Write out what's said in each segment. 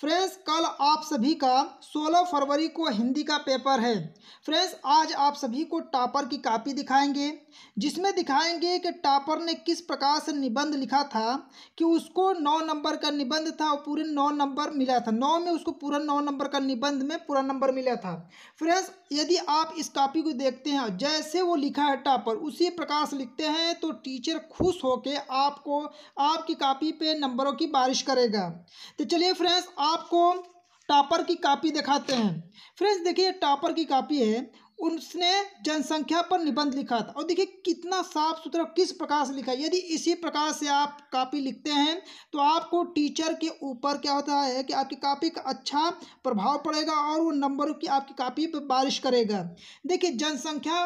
friends कल आप सभी का 16 फरवरी को हिंदी का पेपर है फ्रेंड्स आज आप सभी को टापर की कॉपी दिखाएंगे जिसमें दिखाएंगे कि टापर ने किस प्रकार से निबंध लिखा था कि उसको नौ नंबर का निबंध था और पूरे नौ नंबर मिला था नौ में उसको पूरा नौ नंबर का निबंध में पूरा नंबर मिला था फ्रेंड्स यदि आप इस कापी को देखते हैं जैसे वो लिखा है टापर उसी प्रकार से लिखते हैं तो टीचर खुश होकर आपको आपकी कापी पर नंबरों की बारिश करेगा तो चलिए फ्रेंड्स आपको टापर की कापी दिखाते हैं फ्रेंड्स देखिए टॉपर की कापी है उसने जनसंख्या पर निबंध लिखा था और देखिए कितना साफ सुथरा किस प्रकार से लिखा यदि इसी प्रकार से आप कापी लिखते हैं तो आपको टीचर के ऊपर क्या होता है कि आपकी कापी का अच्छा प्रभाव पड़ेगा और वो नंबरों की आपकी कापी पर बारिश करेगा देखिए जनसंख्या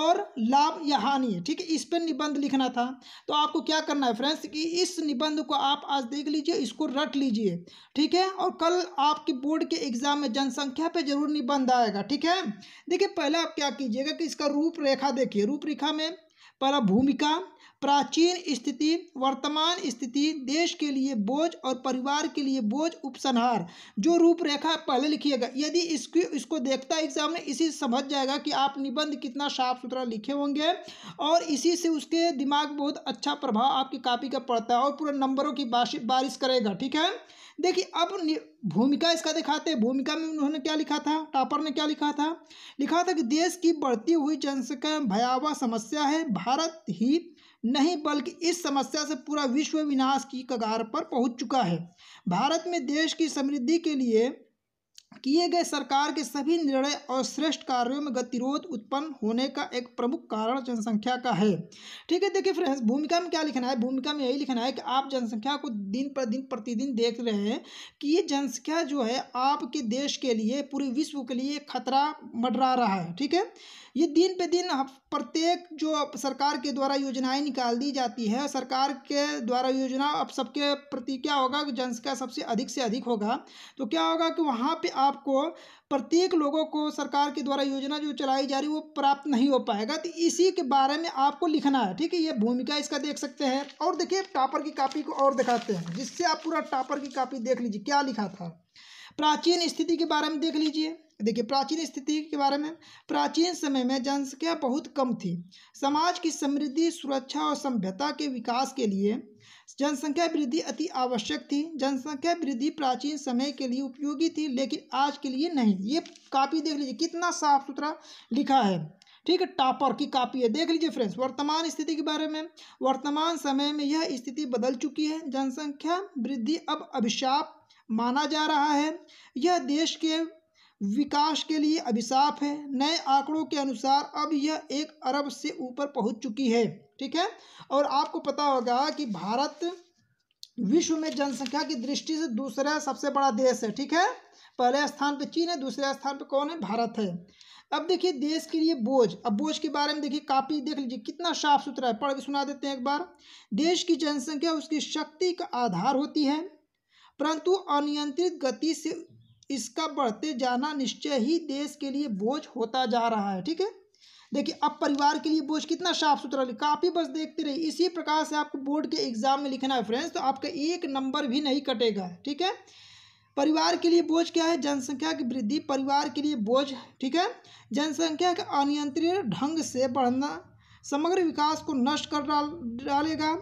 और लाभ या हानि ठीक है इस पर निबंध लिखना था तो आपको क्या करना है फ्रेंड्स कि इस निबंध को आप आज देख लीजिए इसको रट लीजिए ठीक है और कल आपके बोर्ड के एग्जाम में जनसंख्या पे जरूर निबंध आएगा ठीक है देखिए पहले आप क्या कीजिएगा कि इसका रूपरेखा देखिए रूपरेखा में पर भूमिका प्राचीन स्थिति वर्तमान स्थिति देश के लिए बोझ और परिवार के लिए बोझ उपसंहार जो रूपरेखा पहले लिखिएगा यदि इसकी इसको देखता है एग्जाम में इसी समझ जाएगा कि आप निबंध कितना साफ सुथरा लिखे होंगे और इसी से उसके दिमाग बहुत अच्छा प्रभाव आपकी कापी का पड़ता है और पूरा नंबरों की बारिश करेगा ठीक है देखिए अब भूमिका इसका दिखाते हैं भूमिका में उन्होंने क्या लिखा था टापर ने क्या लिखा था लिखा था कि देश की बढ़ती हुई जनसंख्या भयावह समस्या है भारत ही नहीं बल्कि इस समस्या से पूरा विश्व विनाश की कगार पर पहुंच चुका है भारत में देश की समृद्धि के लिए किए गए सरकार के सभी निर्णय और श्रेष्ठ कार्यों में गतिरोध उत्पन्न होने का एक प्रमुख कारण जनसंख्या का है ठीक है देखिए फ्रेंड्स भूमिका में क्या लिखना है भूमिका में यही लिखना है कि आप जनसंख्या को दिन पर दिन प्रतिदिन देख रहे हैं कि ये जनसंख्या जो है आपके देश के लिए पूरे विश्व के लिए खतरा मडरा रहा है ठीक है ये दिन पे दिन प्रत्येक जो सरकार के द्वारा योजनाएं निकाल दी जाती है सरकार के द्वारा योजना अब सबके प्रति क्या होगा कि जनसंख्या सबसे अधिक से अधिक होगा तो क्या होगा कि वहाँ पे आपको प्रत्येक लोगों को सरकार के द्वारा योजना जो चलाई जा रही है वो प्राप्त नहीं हो पाएगा तो इसी के बारे में आपको लिखना है ठीक है ये भूमिका इसका देख सकते हैं और देखिए टापर की कापी को और दिखाते हैं जिससे आप पूरा टापर की कापी देख लीजिए क्या लिखा था प्राचीन स्थिति के बारे में देख लीजिए देखिए प्राचीन स्थिति के बारे में प्राचीन समय में जनसंख्या बहुत कम थी समाज की समृद्धि सुरक्षा और सभ्यता के विकास के लिए जनसंख्या वृद्धि अति आवश्यक थी जनसंख्या वृद्धि प्राचीन समय के लिए उपयोगी थी लेकिन आज के लिए नहीं ये कापी देख लीजिए कितना साफ सुथरा लिखा है ठीक है टापर की कापी है देख लीजिए फ्रेंड्स वर्तमान स्थिति के बारे में वर्तमान समय में यह स्थिति बदल चुकी है जनसंख्या वृद्धि अब अभिशाप माना जा रहा है यह देश के विकास के लिए अभिशाप है नए आंकड़ों के अनुसार अब यह एक अरब से ऊपर पहुंच चुकी है ठीक है और आपको पता होगा कि भारत विश्व में जनसंख्या की दृष्टि से दूसरा सबसे बड़ा देश है ठीक है पहले स्थान पर चीन है दूसरे स्थान पर कौन है भारत है अब देखिए देश के लिए बोझ अब बोझ के बारे में देखिए काफी देख लीजिए कितना साफ सुथरा है पढ़ के सुना देते हैं एक बार देश की जनसंख्या उसकी शक्ति का आधार होती है परंतु अनियंत्रित गति से इसका बढ़ते जाना निश्चय ही देश के लिए बोझ होता जा रहा है ठीक है देखिए अब परिवार के लिए बोझ कितना साफ सुथरा काफ़ी बस देखते रहिए इसी प्रकार से आपको बोर्ड के एग्जाम में लिखना है फ्रेंड्स तो आपका एक नंबर भी नहीं कटेगा ठीक है परिवार के लिए बोझ क्या है जनसंख्या की वृद्धि परिवार के लिए बोझ ठीक है जनसंख्या का अनियंत्रित ढंग से बढ़ना समग्र विकास को नष्ट कर डाल डालेगा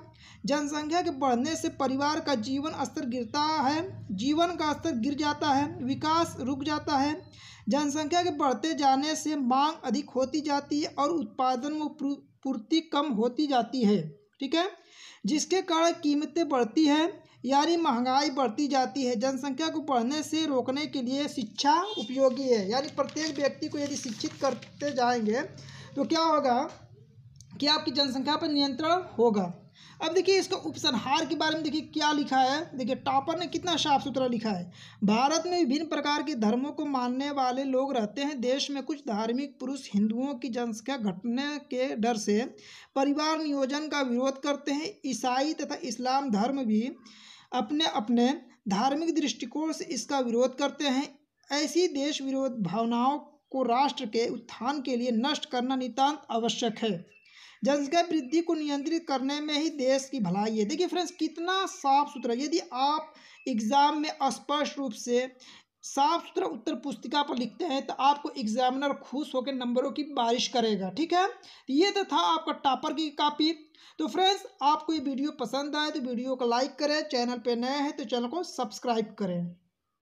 जनसंख्या के बढ़ने से परिवार का जीवन स्तर गिरता है जीवन का स्तर गिर जाता है विकास रुक जाता है जनसंख्या के बढ़ते जाने से मांग अधिक होती जाती है और उत्पादन व पूर्ति कम होती जाती है ठीक है जिसके कारण कीमतें बढ़ती है यानी महंगाई बढ़ती जाती है जनसंख्या को बढ़ने से रोकने के लिए शिक्षा उपयोगी है यानी प्रत्येक व्यक्ति को यदि शिक्षित करते जाएंगे तो क्या होगा कि आपकी जनसंख्या पर नियंत्रण होगा अब देखिए इसका उपसंहार के बारे में देखिए क्या लिखा है देखिए टॉपर ने कितना साफ सुथरा लिखा है भारत में विभिन्न प्रकार के धर्मों को मानने वाले लोग रहते हैं देश में कुछ धार्मिक पुरुष हिंदुओं की जनसंख्या घटने के डर से परिवार नियोजन का विरोध करते हैं ईसाई तथा इस्लाम धर्म भी अपने अपने धार्मिक दृष्टिकोण से इसका विरोध करते हैं ऐसी देश विरोध भावनाओं को राष्ट्र के उत्थान के लिए नष्ट करना नितान्त आवश्यक है जनसंख्या वृद्धि को नियंत्रित करने में ही देश की भलाई है देखिए फ्रेंड्स कितना साफ सुथरा यदि आप एग्ज़ाम में स्पष्ट रूप से साफ सुथरा उत्तर पुस्तिका पर लिखते हैं तो आपको एग्जामिनर खुश होकर नंबरों की बारिश करेगा ठीक है तो ये तो था आपका टॉपर की कापी तो फ्रेंड्स आपको ये वीडियो पसंद आए तो वीडियो को लाइक करें चैनल पर नए हैं तो चैनल को सब्सक्राइब करें